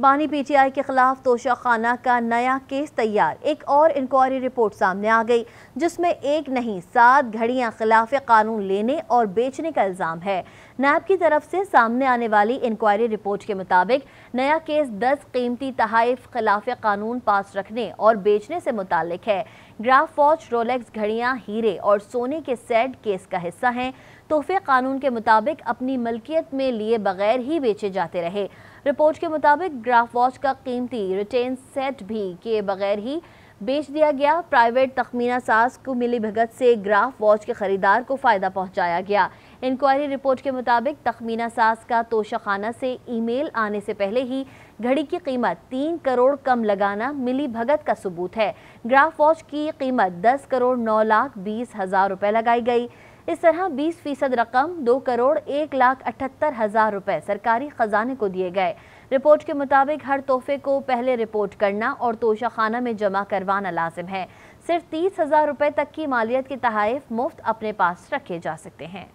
बानी पीटीआई के खिलाफ तोशा खाना का नया केस तैयार एक और इंक्वायरी रिपोर्ट सामने आ गई जिसमें एक नहीं सात घड़ियां खिलाफ कानून लेने और बेचने का इल्ज़ाम है नैब की तरफ से सामने आने वाली इंक्वायरी रिपोर्ट के मुताबिक नया केस दस कीमती तहफ खिलाफ कानून पास रखने और बेचने से मुतक है ग्राफ वॉच रोलेक्स घड़ियां हीरे और सोने के सेट केस का हिस्सा हैं तोहफे कानून के मुताबिक अपनी मलकियत में लिए बगैर ही बेचे जाते रहे रिपोर्ट के मुताबिक ग्राफ वॉच का कीमती रिटेन सेट भी किए बगैर ही बेच दिया गया प्राइवेट तखमीना साज को मिली भगत से ग्राफ वॉच के खरीदार को फ़ायदा पहुंचाया गया इंक्वायरी रिपोर्ट के मुताबिक तखमीना साज का तोशाखाना से ईमेल आने से पहले ही घड़ी की कीमत तीन करोड़ कम लगाना मिली भगत का सबूत है ग्राफ वॉच की कीमत दस करोड़ नौ लाख बीस हज़ार रुपये लगाई गई इस तरह 20 फीसद रकम दो करोड़ एक लाख अठहत्तर हजार रुपए सरकारी खजाने को दिए गए रिपोर्ट के मुताबिक हर तोहफे को पहले रिपोर्ट करना और तोशाखाना में जमा करवाना लाजिम है सिर्फ तीस हजार रुपए तक की मालियत के तहफ मुफ्त अपने पास रखे जा सकते हैं